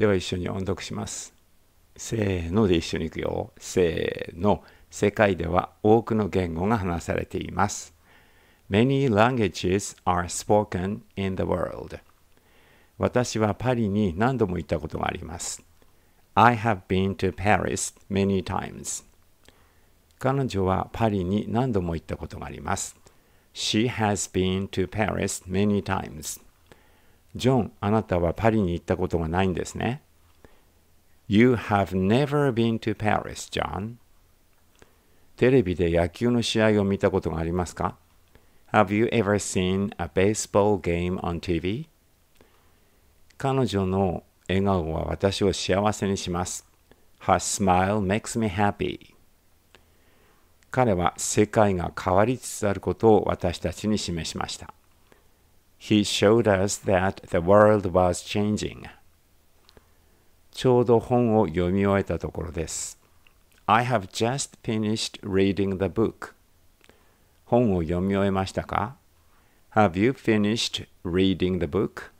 では一緒に音読します。せーので一緒に行くよ。せーの。世界では多くの言語が話されています。Many languages are spoken in the world. 私はパリに何度も行ったことがあります。I have been to Paris many times. 彼女はパリに何度も行ったことがあります。She has been to Paris many times. ジョン、あなたはパリに行ったことがないんですね。You have never been to Paris, John. テレビで野球の試合を見たことがありますか ?Have you ever seen a baseball game on TV? 彼女の笑顔は私を幸せにします。Her smile makes me happy. 彼は世界が変わりつつあることを私たちに示しました。He showed us that the world was changing. ちょうど本を読み終えたところです。I have just finished reading the book. 本を読み終えましたか ?Have you finished reading the book?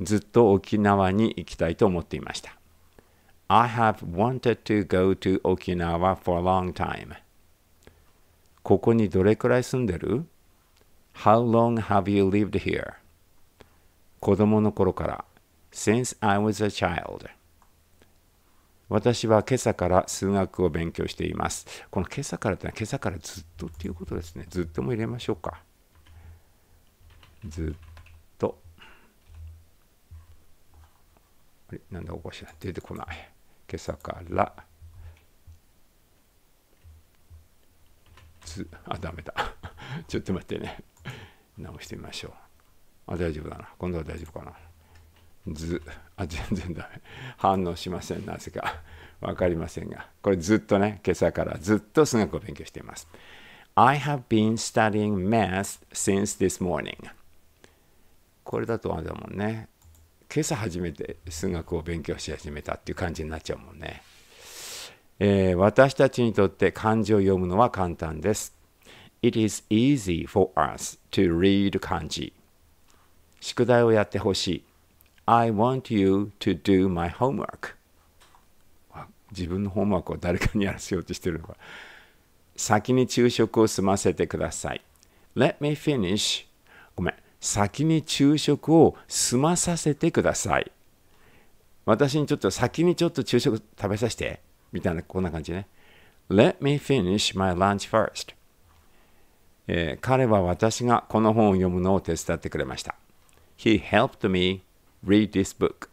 ずっと沖縄に行きたいと思っていました。I have wanted to go to Okinawa for a long time. ここにどれくらい住んでる How long have you lived here? 子供の頃から Since I was a child 私は今朝から数学を勉強しています。この今朝からってのは今朝からずっとっていうことですね。ずっとも入れましょうか。ずっと。あれなんだおかしいな。出てこない。今朝から。ず、あ、ダメだ。ちょっと待ってね。直してみましょう。あ、大丈夫だな。今度は大丈夫かな。ず、あ、全然ダメ。反応しません。なぜか。わかりませんが。これずっとね、今朝からずっと数学を勉強しています。I have been studying math since this morning. これだとあれだもんね。今朝初めて数学を勉強し始めたっていう感じになっちゃうもんね。えー、私たちにとって漢字を読むのは簡単です。It is easy for us to read kanji. 宿題をやってほしい。I want you to do my homework. 自分のホームワークを誰かにやらせようとしてるのか。先に昼食を済ませてください。Let me finish. ごめん。先に昼食を済まさせてください。私にちょっと先にちょっと昼食食べさせて。みたいな、こんな感じね。Let me finish my lunch first. えー、彼は私がこの本を読むのを手伝ってくれました。He helped me read this book.